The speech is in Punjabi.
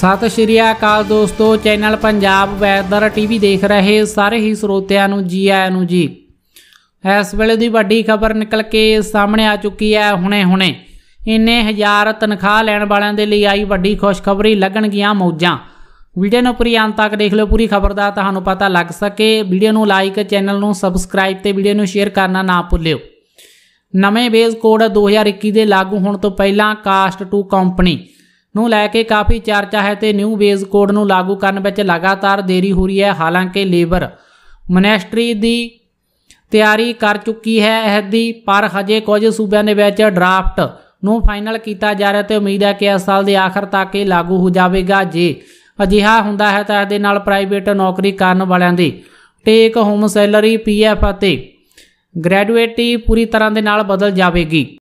ਸਤਿ ਸ਼੍ਰੀ ਅਕਾਲ ਦੋਸਤੋ ਚੈਨਲ ਪੰਜਾਬ ਵੈਦਰ ਟੀਵੀ ਦੇਖ ਰਹੇ ਸਾਰੇ ਹੀ ਸਰੋਤਿਆਂ ਨੂੰ ਜੀ ਆਇਆਂ ਨੂੰ ਜੀ ਇਸ ਵੇਲੇ ਦੀ ਵੱਡੀ ਖਬਰ ਨਿਕਲ ਕੇ ਸਾਹਮਣੇ ਆ ਚੁੱਕੀ ਹੈ ਹੁਣੇ-ਹੁਣੇ ਇੰਨੇ ਹਜ਼ਾਰ ਤਨਖਾਹ ਲੈਣ ਵਾਲਿਆਂ ਦੇ ਲਈ ਆਈ ਵੱਡੀ ਖੁਸ਼ਖਬਰੀ ਲੱਗਣਗੀਆਂ ਮੌਜਾਂ ਵੀਡੀਓ ਨੂੰ ਪੂਰੀ ਅੰਤ ਤੱਕ ਦੇਖ ਲਓ ਪੂਰੀ ਖਬਰ ਦਾ ਤੁਹਾਨੂੰ ਪਤਾ ਲੱਗ ਸਕੇ ਵੀਡੀਓ ਨੂੰ ਲਾਈਕ ਚੈਨਲ ਨੂੰ ਸਬਸਕ੍ਰਾਈਬ ਤੇ ਵੀਡੀਓ ਨੂੰ ਸ਼ੇਅਰ ਕਰਨਾ ਨਾ ਭੁੱਲਿਓ ਨਵੇਂ ਬੇਸ ਕੋਡ 2021 ਦੇ ਲਾਗੂ ਹੋਣ ਤੋਂ ਪਹਿਲਾਂ ਕਾਸਟ ਟੂ ਕੰਪਨੀ ਨੂੰ ਲੈ ਕੇ ਕਾਫੀ ਚਰਚਾ ਹੈ ਤੇ ਨਿਊ ਵੇਜ ਕੋਡ ਨੂੰ ਲਾਗੂ ਕਰਨ ਵਿੱਚ ਲਗਾਤਾਰ ਦੇਰੀ ਹੋ ਰਹੀ ਹੈ ਹਾਲਾਂਕਿ ਲੇਬਰ ਮਨਿਸਟਰੀ ਦੀ ਤਿਆਰੀ ਕਰ ਚੁੱਕੀ ਹੈ ਇਹ ਦੀ ਪਰ ਹਜੇ ਕੁਝ ਸੂਬਿਆਂ ਦੇ ਵਿੱਚ ਡਰਾਫਟ ਨੂੰ ਫਾਈਨਲ ਕੀਤਾ ਜਾ ਰਿਹਾ ਤੇ ਉਮੀਦ ਹੈ ਕਿ ਇਸ ਸਾਲ ਦੇ ਆਖਰ ਤੱਕ ਇਹ ਲਾਗੂ ਹੋ ਜਾਵੇਗਾ ਜੇ ਅਜਿਹਾ ਹੁੰਦਾ ਹੈ ਤਾਂ ਇਸ ਦੇ ਨਾਲ ਪ੍ਰਾਈਵੇਟ ਨੌਕਰੀ ਕਰਨ ਵਾਲਿਆਂ ਦੀ ਟੇਕ ਹੋਮ ਸੈਲਰੀ ਪੀਐਫ ਅਤੇ ਗ੍ਰੈਜੂਏਟੀ ਪੂਰੀ ਤਰ੍ਹਾਂ ਦੇ ਨਾਲ ਬਦਲ ਜਾਵੇਗੀ